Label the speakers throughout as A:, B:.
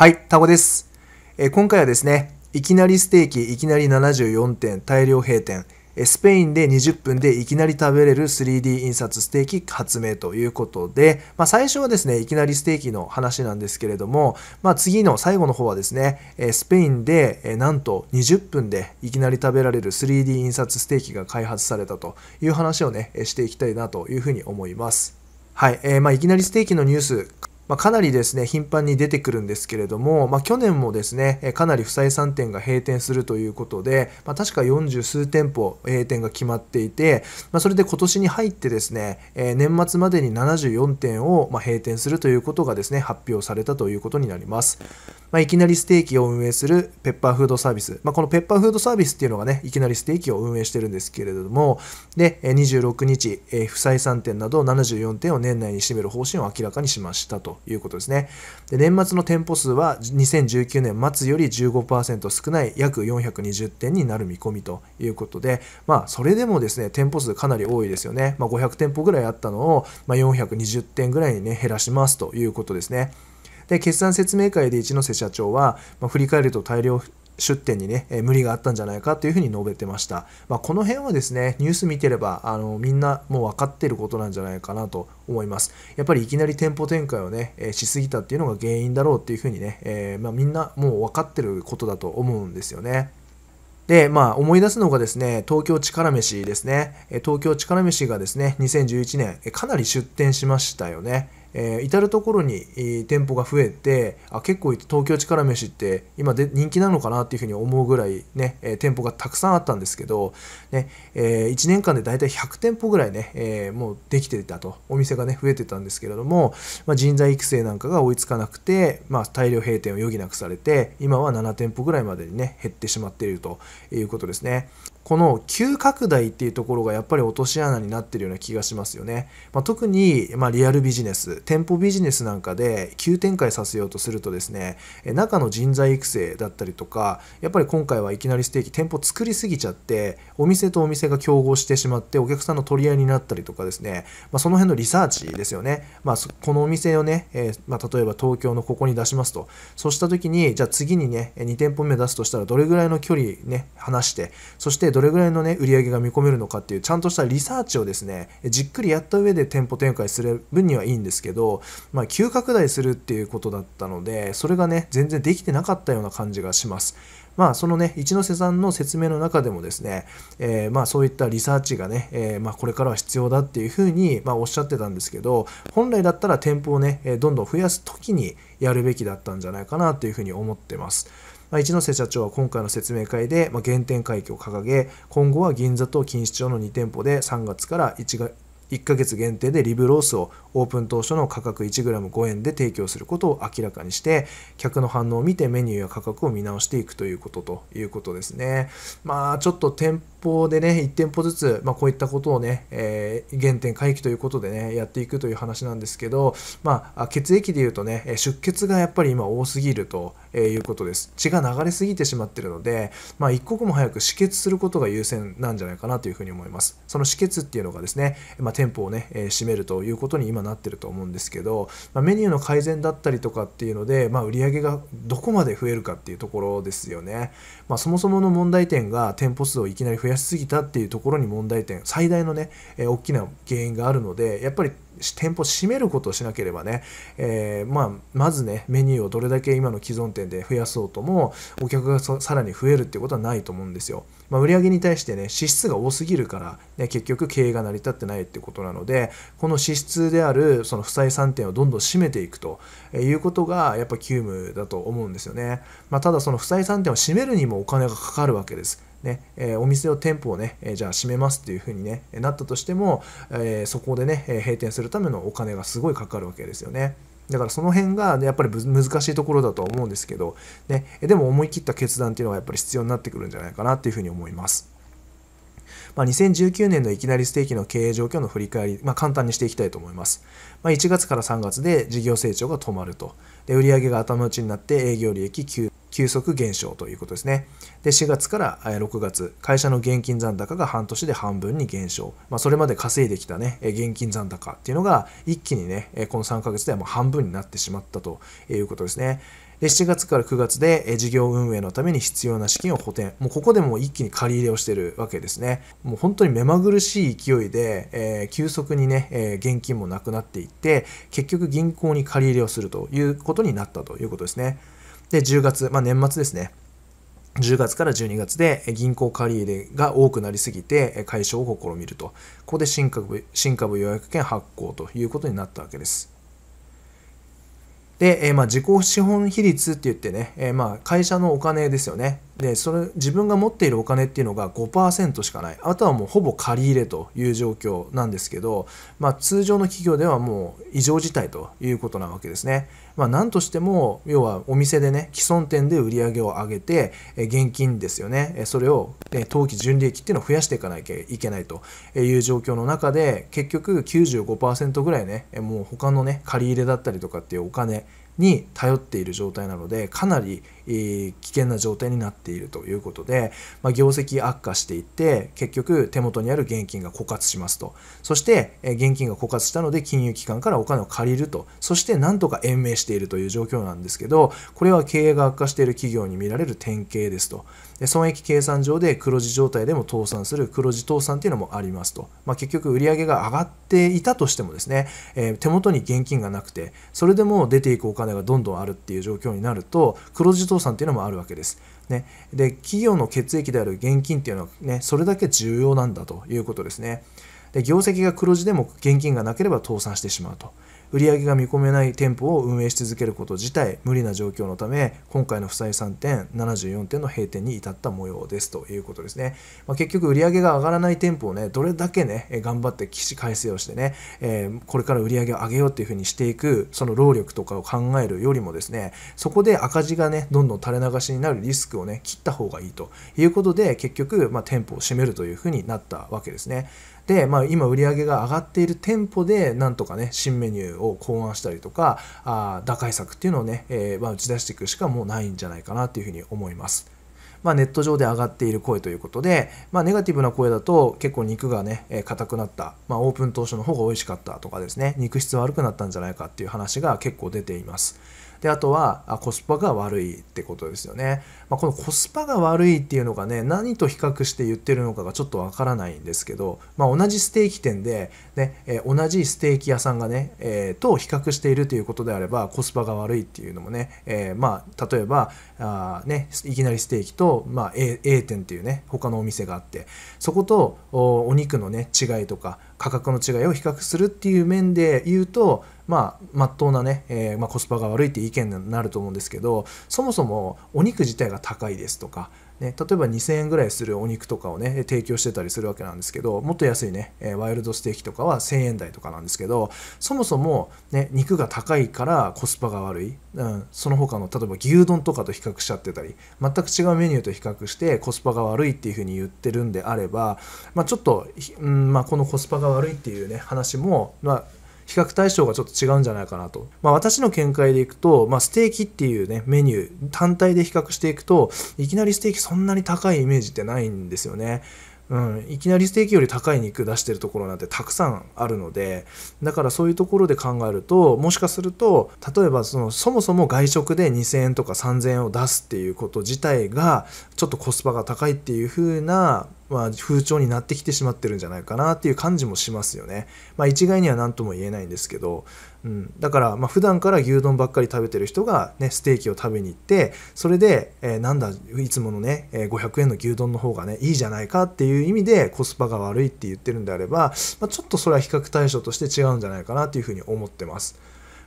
A: はい、タコです。えー、今回はですね、いきなりステーキ、いきなり74点、大量閉店、えー、スペインで20分でいきなり食べれる 3D 印刷ステーキ発明ということで、まあ、最初はですね、いきなりステーキの話なんですけれども、まあ、次の最後の方はですね、えー、スペインで、えなんと20分でいきなり食べられる 3D 印刷ステーキが開発されたという話をね、していきたいなというふうに思います。はい、えまあ、いきなりステーキのニュースまあ、かなりですね、頻繁に出てくるんですけれども、まあ、去年もですね、かなり不採算店が閉店するということで、まあ、確か40数店舗閉店が決まっていて、まあ、それで今年に入ってですね、え年末までに74店をま閉店するということがですね、発表されたということになります。まあ、いきなりステーキを運営するペッパーフードサービス。まあ、このペッパーフードサービスっていうのがね、いきなりステーキを運営してるんですけれども、で、26日、え不採算店など74店を年内に占める方針を明らかにしましたと。いうことですね。で年末の店舗数は2019年末より15%少ない約420店になる見込みということで、まあ、それでもですね、店舗数かなり多いですよね。まあ、500店舗ぐらいあったのを、まあ、420店ぐらいにね、減らしますということですね。で決算説明会で一ノ瀬社長は、まあ、振り返ると大量出店にね、え無理があったんじゃないかというふうに述べてました。まあ、この辺はですね、ニュース見てれば、あの、みんなもう分かってることなんじゃないかなと思います。やっぱりいきなり店舗展開をね、えしすぎたっていうのが原因だろうっていうふうにね、えー、まあ、みんなもう分かってることだと思うんですよね。で、まあ、思い出すのがですね、東京力飯ですね。東京力飯がですね、2011年、かなり出店しましたよね。えー、至る所に、店舗が増えてあ結構東京力飯って今で人気なのかなっていうふうに思うぐらいね、えー、店舗がたくさんあったんですけど、ねえ1年間で大体100店舗ぐらいね、えもうできてたとお店がね増えてたんですけれども、まあ、人材育成なんかが追いつかなくて、まあ、大量閉店を余儀なくされて今は7店舗ぐらいまでにね減ってしまっているということですねこの急拡大っていうところがやっぱり落とし穴になってるような気がしますよね。まあ、特に、まリアルビジネス、店舗ビジネスなんかで急展開させようとするとですね、中の人材育成だったりとか、やっぱり今回はいきなりステーキ店舗作りすぎちゃって、お店とお店が競合してしまって、お客さんの取り合いになったりとかですね、まあ、その辺のリサーチですよね。まあ、このお店をね、えー、ま例えば東京のここに出しますと、そうした時に、じゃあ次にね、2店舗目出すとしたらどれぐらいの距離ね、離して、そしてでどれぐらいのね売り上げが見込めるのかっていうちゃんとしたリサーチをですねじっくりやった上で店舗展開する分にはいいんですけど、まあ、急拡大するっていうことだったのでそれがね全然できてなかったような感じがします。まあ、そのね、一ノ瀬さんの説明の中でもですね、えー、まあそういったリサーチがね、えー、まあこれからは必要だっていうふうにまあおっしゃってたんですけど、本来だったら店舗をね、どんどん増やす時にやるべきだったんじゃないかなというふうに思ってます。まあ、一ノ瀬社長は今回の説明会で、まあ、原点回帰を掲げ今後は銀座と錦糸町の2店舗で3月から1月1ヶ月限定でリブロースをオープン当初の価格 1g5 円で提供することを明らかにして客の反応を見てメニューや価格を見直していくということということですねまあちょっと店舗でね1店舗ずつ、まあ、こういったことをね、えー、原点回帰ということでねやっていくという話なんですけどまあ血液でいうとね出血がやっぱり今多すぎるとえいうことです血が流れすぎてしまってるので、まあ、一刻も早く止血することが優先なんじゃないかなというふうに思いますその止血っていうのがですね、まあ、店舗をね、え閉めるということに今なってると思うんですけど、まあ、メニューの改善だったりとかっていうので、まあ、売り上げがどこまで増えるかっていうところですよね、まあ、そもそもの問題点が店舗数をいきなり増やしすぎたっていうところに問題点最大のね、え大きな原因があるのでやっぱり店舗閉めることをしなければね、えまあ、まずねメニューをどれだけ今の既存店店で増やそうともお客がさらに増えるっていことはないと思うんですよ。まあ、売上に対してね支出が多すぎるから、ね、結局経営が成り立ってないってことなのでこの支出であるその負債3点をどんどん締めていくということがやっぱ急務だと思うんですよね。まあ、ただその負債3点を締めるにもお金がかかるわけです。ねえー、お店を店舗をね、えー、じゃあ閉めますっていう風にねなったとしても、えー、そこでね、え閉店するためのお金がすごいかかるわけですよね。だからその辺が、ね、やっぱり難しいところだとは思うんですけど、ね、でも思い切った決断っていうのがやっぱり必要になってくるんじゃないかなっていうふうに思います。まあ、2019年のいきなりステーキの経営状況の振り返り、まあ、簡単にしていきたいと思います。まあ、1月から3月で事業成長が止まると。で売上が頭打ちになって営業利益急速減少ということですね。で、4月から6月、会社の現金残高が半年で半分に減少。まあ、それまで稼いできたね、現金残高っていうのが、一気にね、この3ヶ月ではもう半分になってしまったということですね。で、7月から9月で事業運営のために必要な資金を補填。もうここでも一気に借り入れをしてるわけですね。もう本当に目まぐるしい勢いで、えー、急速にね、えー、現金もなくなっていって、結局銀行に借り入れをするということになったということですね。で、10月、まあ、年末ですね。10月から12月で銀行借り入れが多くなりすぎて解消を試みると。ここで新株新株予約券発行ということになったわけです。で、えまあ、自己資本比率って言ってね、えまあ、会社のお金ですよね。でそれ自分が持っているお金っていうのが5%しかないあとはもうほぼ借り入れという状況なんですけど、まあ、通常の企業ではもう異常事態ということなわけですね。まあ、何としても要はお店でね既存店で売り上げを上げて現金ですよねそれを当期純利益っていうのを増やしていかなきゃいけないという状況の中で結局95%ぐらいねもう他のね借り入れだったりとかっていうお金に頼っている状態なのでかなり危険な状態になっているということで、まあ、業績悪化していって結局手元にある現金が枯渇しますとそして現金が枯渇したので金融機関からお金を借りるとそしてなんとか延命しているという状況なんですけどこれは経営が悪化している企業に見られる典型ですと損益計算上で黒字状態でも倒産する黒字倒産というのもありますと、まあ、結局売上が上がっていたとしてもですね、えー、手元に現金がなくてそれでも出ていくお金がどんどんあるっていう状況になると黒字倒産っていうのもあるわけです。ね、で企業の血液である現金っていうのは、ね、それだけ重要なんだということですね。で業績が黒字でも現金がなければ倒産してしまうと。売上が見込めない店舗を運営し続けること自体無理な状況のため今回の負債3点74点の閉店に至った模様ですということですね、まあ、結局売上が上がらない店舗をねどれだけね頑張って起死回生をしてね、えー、これから売上を上げようっていうふうにしていくその労力とかを考えるよりもですねそこで赤字がねどんどん垂れ流しになるリスクをね切った方がいいということで結局、まあ、店舗を閉めるというふうになったわけですね、まあ、今売り上げが上がっている店舗でなんとかね新メニューを考案したりとかあ打開策っていうのをね、えー、まあ、打ち出していくしかもうないんじゃないかなっていうふうに思います。まあ、ネット上で上がっている声ということで、まあ、ネガティブな声だと結構肉がね、え硬くなった、まあ、オープン当初の方が美味しかったとかですね肉質悪くなったんじゃないかっていう話が結構出ています。であとはあコスパが悪いってことですよね、まあ、このコスパが悪いっていうのがね何と比較して言ってるのかがちょっとわからないんですけど、まあ、同じステーキ店でね、えー、同じステーキ屋さんがね、えー、と比較しているということであればコスパが悪いっていうのもね、えー、まあ例えばあ、ね、いきなりステーキと、まあ、A, A 店っていうね他のお店があってそことお肉のね違いとか価格の違いを比較するっていう面で言うとまあ、真っ当なね、えー、まあ、コスパが悪いって意見になると思うんですけど、そもそもお肉自体が高いですとか、ね、例えば2000円ぐらいするお肉とかをね、提供してたりするわけなんですけど、もっと安いね、えワイルドステーキとかは1000円台とかなんですけど、そもそもね、肉が高いからコスパが悪い。うん、その他の、例えば牛丼とかと比較しちゃってたり、全く違うメニューと比較してコスパが悪いっていうふうに言ってるんであれば、まあ、ちょっと、うんまあ、このコスパが悪いっていうね、話も、まあ比較対象がちょっと違うんじゃないかなと。まあ、私の見解でいくと、まあ、ステーキっていうね、メニュー単体で比較していくと、いきなりステーキそんなに高いイメージってないんですよね。うん、いきなりステーキより高い肉出してるところなんてたくさんあるのでだからそういうところで考えるともしかすると例えばそのそもそも外食で2,000円とか3,000円を出すっていうこと自体がちょっとコスパが高いっていう風なまあ、風潮になってきてしまってるんじゃないかなっていう感じもしますよね。まあ、一概には何とも言えないんですけど、うん、だからまあ普段から牛丼ばっかり食べてる人が、ね、ステーキを食べに行ってそれで、えー、なんだいつものね500円の牛丼の方がねいいじゃないかっていう意味でコスパが悪いって言ってるんであれば、まあ、ちょっとそれは比較対象として違うんじゃないかなっていうふうに思ってます。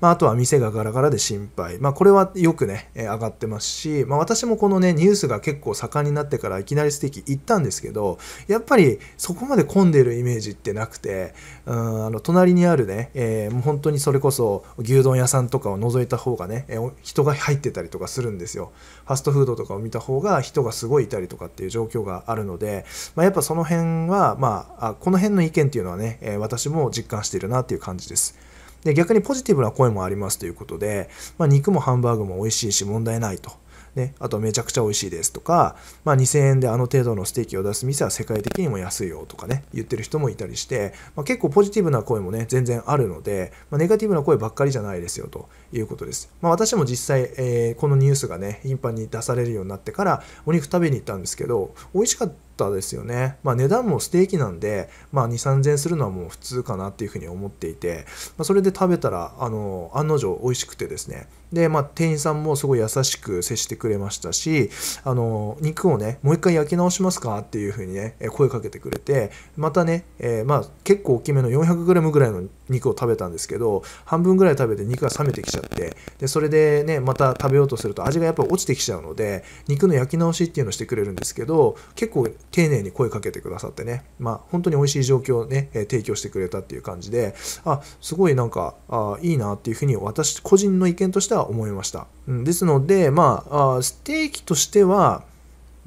A: まあ、あとは店がガラガラで心配、まあ、これはよくね、えー、上がってますし、まあ、私もこのねニュースが結構盛んになってからいきなりステーキ行ったんですけどやっぱりそこまで混んでるイメージってなくてうんあの隣にあるね、えー、もう本当にそれこそ牛丼屋さんとかを覗いた方がね、えー、人が入ってたりとかするんですよファストフードとかを見た方が人がすごいいたりとかっていう状況があるので、まあ、やっぱその辺は、まあ、この辺の意見っていうのはね、えー、私も実感しているなっていう感じです。で逆にポジティブな声もありますということで、まあ、肉もハンバーグも美味しいし問題ないと。ね、あとめちゃくちゃ美味しいですとか、まあ、2000円であの程度のステーキを出す店は世界的にも安いよとかね言ってる人もいたりして、まあ、結構ポジティブな声もね全然あるので、まあ、ネガティブな声ばっかりじゃないですよということです、ま私も実際、えー、このニュースがね頻繁に出されるようになってからお肉食べに行ったんですけど美味しかったったですよね。まあ、値段もステーキなんで、まあ、2、3000円するのはもう普通かなっていうふうに思っていて、まあ、それで食べたら、あの、案の定美味しくてですね。で、まあ、店員さんもすごい優しく接してくれましたし、あの、肉をね、もう一回焼き直しますかっていうふうにね、声かけてくれて、またね、えー、まあ、結構大きめの 400g ぐらいの肉を食べたんですけど、半分ぐらい食べて肉が冷めてきちゃって、で、それでね、また食べようとすると味がやっぱ落ちてきちゃうので、肉の焼き直しっていうのをしてくれるんですけど、結構丁寧に声かけてくださってね、まあ、本当に美味しい状況をね、え提供してくれたっていう感じで、あ、すごいなんか、あいいなっていうふうに私個人の意見としては思いました。うん、ですので、まあ、ステーキとしては、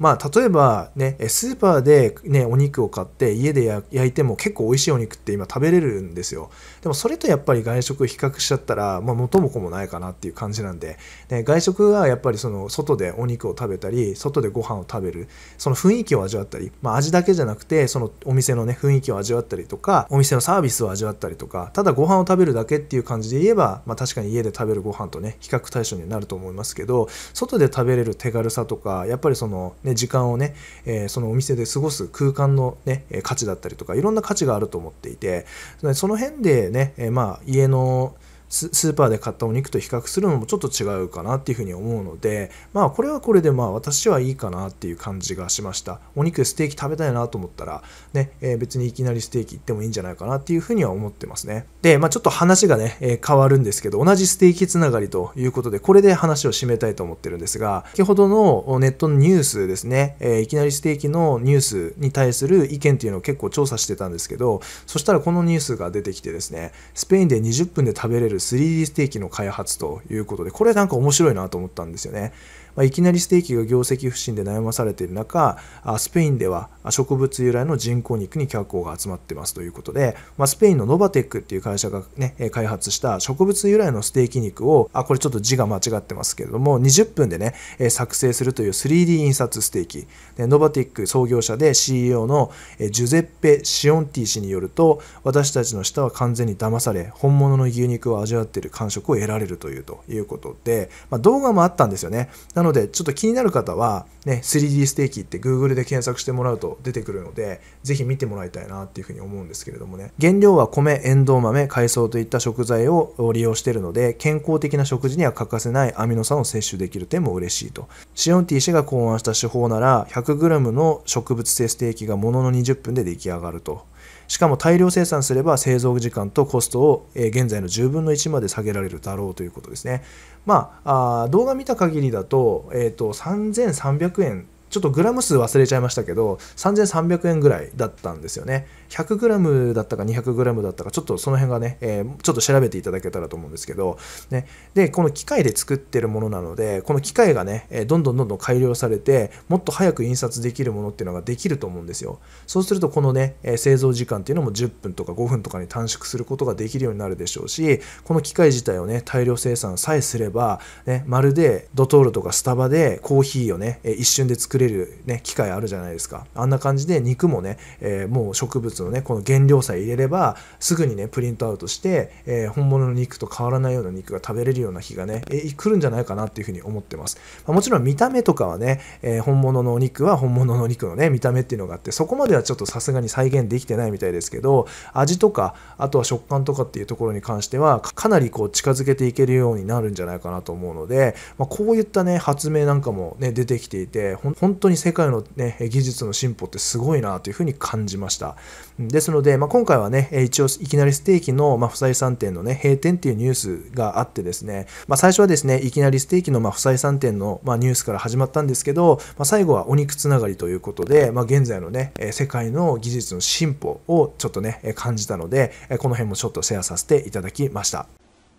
A: まあ、例えばね、スーパーで、ね、お肉を買って家で焼いても結構美味しいお肉って今食べれるんですよ。でもそれとやっぱり外食比較しちゃったら、まあ、元も子もないかなっていう感じなんで、ね、外食はやっぱりその外でお肉を食べたり、外でご飯を食べる、その雰囲気を味わったり、まあ、味だけじゃなくて、そのお店のね、雰囲気を味わったりとか、お店のサービスを味わったりとか、ただご飯を食べるだけっていう感じで言えば、まあ、確かに家で食べるご飯とね、比較対象になると思いますけど、外で食べれる手軽さとか、やっぱりその、ね、ね、時間をね、えー、そのお店で過ごす空間のね、価値だったりとか、いろんな価値があると思っていて、その辺でね、えー、まあ、家の、スーパーで買ったお肉と比較するのもちょっと違うかなっていうふうに思うのでまあこれはこれでまあ私はいいかなっていう感じがしましたお肉ステーキ食べたいなと思ったらね、えー、別にいきなりステーキ行ってもいいんじゃないかなっていうふうには思ってますねでまあちょっと話がね、えー、変わるんですけど同じステーキつながりということでこれで話を締めたいと思ってるんですが先ほどのネットのニュースですね、えー、いきなりステーキのニュースに対する意見っていうのを結構調査してたんですけどそしたらこのニュースが出てきてですねスペインで20分で食べれる 3D ステーキの開発ということで、これなんか面白いなと思ったんですよね。まあ、いきなりステーキが業績不振で悩まされている中スペインでは植物由来の人工肉に脚光が集まってますということで、まあ、スペインのノバテックっていう会社が、ね、開発した植物由来のステーキ肉をあこれちょっと字が間違ってますけれども20分でね作成するという 3D 印刷ステーキでノバテック創業者で CEO のジュゼッペ・シオンティ氏によると私たちの舌は完全に騙され本物の牛肉を味わっている感触を得られるというということで、まあ、動画もあったんですよねななので、ちょっと気になる方は、ね、3D ステーキって Google で検索してもらうと出てくるので、ぜひ見てもらいたいなっていうふうに思うんですけれどもね。原料は米、エンドウ豆、海藻といった食材を利用しているので、健康的な食事には欠かせないアミノ酸を摂取できる点も嬉しいと。シオンティ氏が考案した手法なら、100g の植物性ステーキがものの20分で出来上がると。しかも大量生産すれば製造時間とコストを現在の10分の1まで下げられるだろうということですね。まあ、あ動画見た限りだと,、えーと、と3300円ちょっとグラム数忘れちゃいましたけど3300円ぐらいだったんですよね 100g だったか 200g だったかちょっとその辺がね、えー、ちょっと調べていただけたらと思うんですけど、ね、でこの機械で作ってるものなのでこの機械がねどんどんどんどん改良されてもっと早く印刷できるものっていうのができると思うんですよそうするとこのね製造時間っていうのも10分とか5分とかに短縮することができるようになるでしょうしこの機械自体をね大量生産さえすれば、ね、まるでドトールとかスタバでコーヒーをね一瞬で作れれる、ね、機会あるじゃないですかあんな感じで肉もね、えー、もう植物のねこの原料さえ入れればすぐにねプリントアウトして、えー、本物の肉と変わらないような肉が食べれるような日がね、えー、来るんじゃないかなっていうふうに思ってます、まあ、もちろん見た目とかはね、え本物のお肉は本物のお肉のね見た目っていうのがあってそこまではちょっとさすがに再現できてないみたいですけど味とかあとは食感とかっていうところに関してはかなりこう近づけていけるようになるんじゃないかなと思うので、まあ、こういったね発明なんかもね出てきていて本本当に世界の、ね、技術の進歩ってすごいなというふうに感じました。ですので、まあ、今回はね、一応いきなりステーキの、まあ、不採算店のね、閉店っていうニュースがあってですね、まあ、最初はですね、いきなりステーキの、まあ、不採算店の、まあ、ニュースから始まったんですけど、まあ、最後はお肉つながりということで、まあ、現在のね、世界の技術の進歩をちょっとね、感じたので、この辺もちょっとシェアさせていただきました。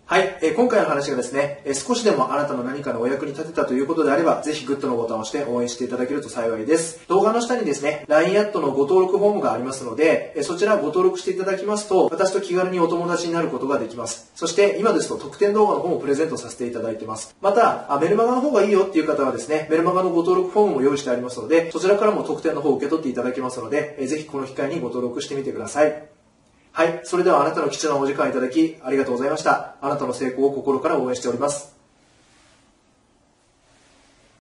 A: はい、えー、今回の話がですね、えー、少しでもあなたの何かのお役に立てたということであれば、ぜひグッドのボタンを押して応援していただけると幸いです。動画の下にですね、LINE アットのご登録フォームがありますので、えー、そちらご登録していただきますと、私と気軽にお友達になることができます。そして、今ですと特典動画の方もプレゼントさせていただいてます。また、あメルマガの方がいいよっていう方はですね、メルマガのご登録フォームも用意してありますので、そちらからも特典の方を受け取っていただけますので、えー、ぜひこの機会にご登録してみてください。はい、それではあなたの貴重なお時間いただきありがとうございました。あなたの成功を心から応援しております。